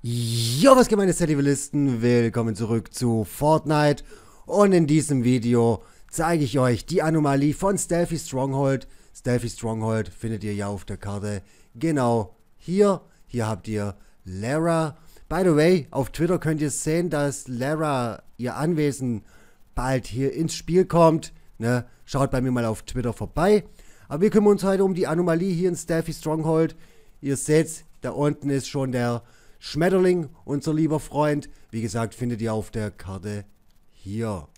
Jo, was geht meine Liebelisten? Willkommen zurück zu Fortnite und in diesem Video zeige ich euch die Anomalie von Stealthy Stronghold. Stealthy Stronghold findet ihr ja auf der Karte genau hier. Hier habt ihr Lara. By the way, auf Twitter könnt ihr sehen, dass Lara ihr Anwesen bald hier ins Spiel kommt. Ne? Schaut bei mir mal auf Twitter vorbei. Aber wir kümmern uns heute um die Anomalie hier in Stealthy Stronghold. Ihr seht, da unten ist schon der Schmetterling, unser lieber Freund. Wie gesagt, findet ihr auf der Karte hier.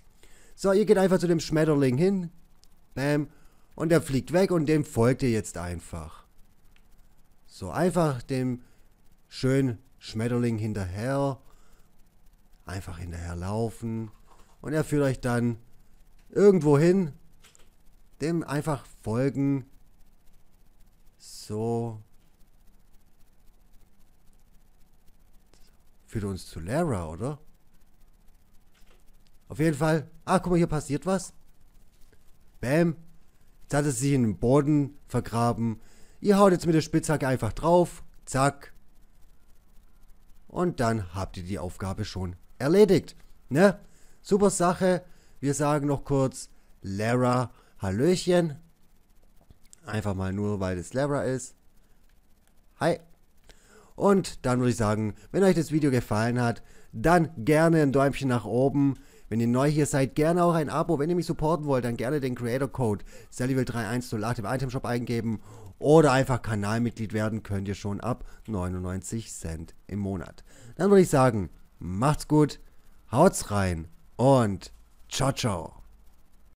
So, ihr geht einfach zu dem Schmetterling hin. Bam. Und er fliegt weg und dem folgt ihr jetzt einfach. So, einfach dem schönen Schmetterling hinterher. Einfach hinterher laufen. Und er führt euch dann irgendwo hin. Dem einfach folgen. So. Führt uns zu Lara, oder? Auf jeden Fall. Ah, guck mal, hier passiert was. Bam. Jetzt hat es sich in den Boden vergraben. Ihr haut jetzt mit der Spitzhacke einfach drauf. Zack. Und dann habt ihr die Aufgabe schon erledigt. Ne? Super Sache. Wir sagen noch kurz Lara Hallöchen. Einfach mal nur, weil es Lara ist. Hi. Und dann würde ich sagen, wenn euch das Video gefallen hat, dann gerne ein Däumchen nach oben. Wenn ihr neu hier seid, gerne auch ein Abo. Wenn ihr mich supporten wollt, dann gerne den Creator Code sallywill 3108 im Itemshop eingeben oder einfach Kanalmitglied werden könnt ihr schon ab 99 Cent im Monat. Dann würde ich sagen, macht's gut, haut's rein und ciao ciao.